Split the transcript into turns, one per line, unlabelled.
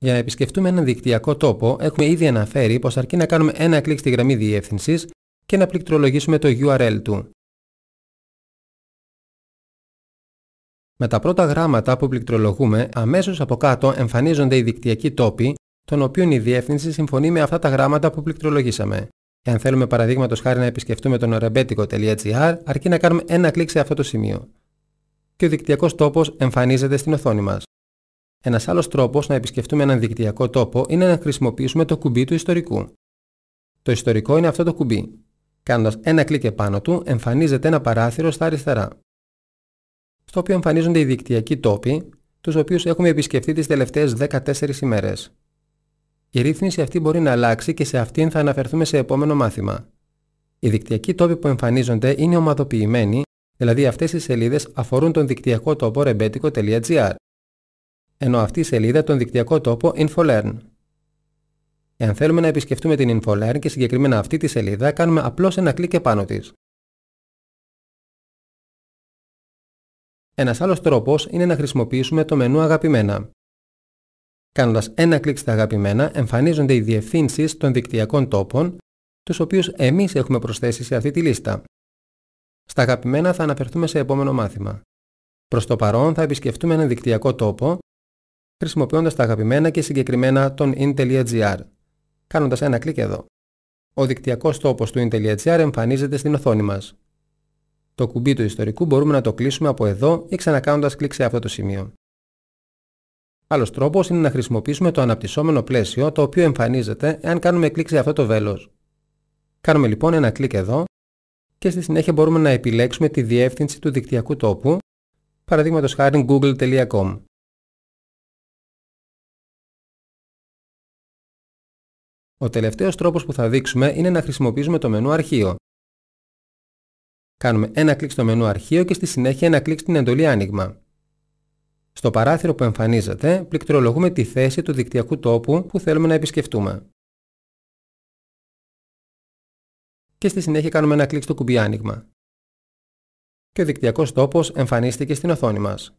Για να επισκεφτούμε έναν δικτυακό τόπο, έχουμε ήδη αναφέρει πως αρκεί να κάνουμε ένα κλικ στη γραμμή διεύθυνσης και να πληκτρολογήσουμε το URL του. Με τα πρώτα γράμματα που πληκτρολογούμε, αμέσως από κάτω εμφανίζονται οι δικτυακοί τόποι, των οποίων η διεύθυνση συμφωνεί με αυτά τα γράμματα που πληκτρολογήσαμε. Εάν θέλουμε παραδείγματος χάρη να επισκεφτούμε τον rebetico.gr, αρκεί να κάνουμε ένα κλικ σε αυτό το σημείο. Και ο δικτυακός τόπος εμφανίζεται στην οθόνη μας. Ένας άλλος τρόπος να επισκεφτούμε έναν δικτυακό τόπο είναι να χρησιμοποιήσουμε το κουμπί του ιστορικού. Το ιστορικό είναι αυτό το κουμπί. Κάνοντας ένα κλικ επάνω του εμφανίζεται ένα παράθυρο στα αριστερά, στο οποίο εμφανίζονται οι δικτυακοί τόποι, τους οποίους έχουμε επισκεφτεί τις τελευταίες 14 ημέρες. Η ρύθμιση αυτή μπορεί να αλλάξει και σε αυτήν θα αναφερθούμε σε επόμενο μάθημα. Οι δικτυακοί τόποι που εμφανίζονται είναι ομαδοποιημένοι, δηλαδή αυτές οι σελίδες αφορούν τον δικτυακό τόπο rebetico.gr ενώ αυτή η σελίδα τον δικτυακό τόπο InfoLearn. Εάν θέλουμε να επισκεφτούμε την InfoLearn και συγκεκριμένα αυτή τη σελίδα, κάνουμε απλώς ένα κλικ επάνω της. Ένας άλλος τρόπος είναι να χρησιμοποιήσουμε το μενού Αγαπημένα. Κάνοντας ένα κλικ στα Αγαπημένα, εμφανίζονται οι διευθύνσεις των δικτυακών τόπων, τους οποίους εμείς έχουμε προσθέσει σε αυτή τη λίστα. Στα Αγαπημένα θα αναφερθούμε σε επόμενο μάθημα. Προς το παρόν θα επισκεφτούμε έναν δικτυακό τόπο, χρησιμοποιώντας τα αγαπημένα και συγκεκριμένα τον in.gr, κάνοντας ένα κλικ εδώ. Ο δικτυακός τόπος του in.gr εμφανίζεται στην οθόνη μας. Το κουμπί του ιστορικού μπορούμε να το κλείσουμε από εδώ ή ξανακάνοντας κλικ σε αυτό το σημείο. Άλλος τρόπος είναι να χρησιμοποιήσουμε το αναπτυσσόμενο πλαίσιο το οποίο εμφανίζεται εάν κάνουμε κλικ σε αυτό το βέλος. Κάνουμε λοιπόν ένα κλικ εδώ και στη συνέχεια μπορούμε να επιλέξουμε τη διεύθυνση του δικτυακού τόπου, παραδείγματος χάρη
google.com.
Ο τελευταίος τρόπος που θα δείξουμε είναι να χρησιμοποιήσουμε το μενού Αρχείο. Κάνουμε ένα κλικ στο μενού Αρχείο και στη συνέχεια ένα κλικ στην εντολή Άνοιγμα. Στο παράθυρο που εμφανίζεται, πληκτρολογούμε τη θέση του δικτυακού τόπου που θέλουμε να επισκεφτούμε. Και στη συνέχεια κάνουμε ένα κλικ στο κουμπί
Άνοιγμα. Και ο δικτυακός τόπος εμφανίστηκε στην οθόνη μας.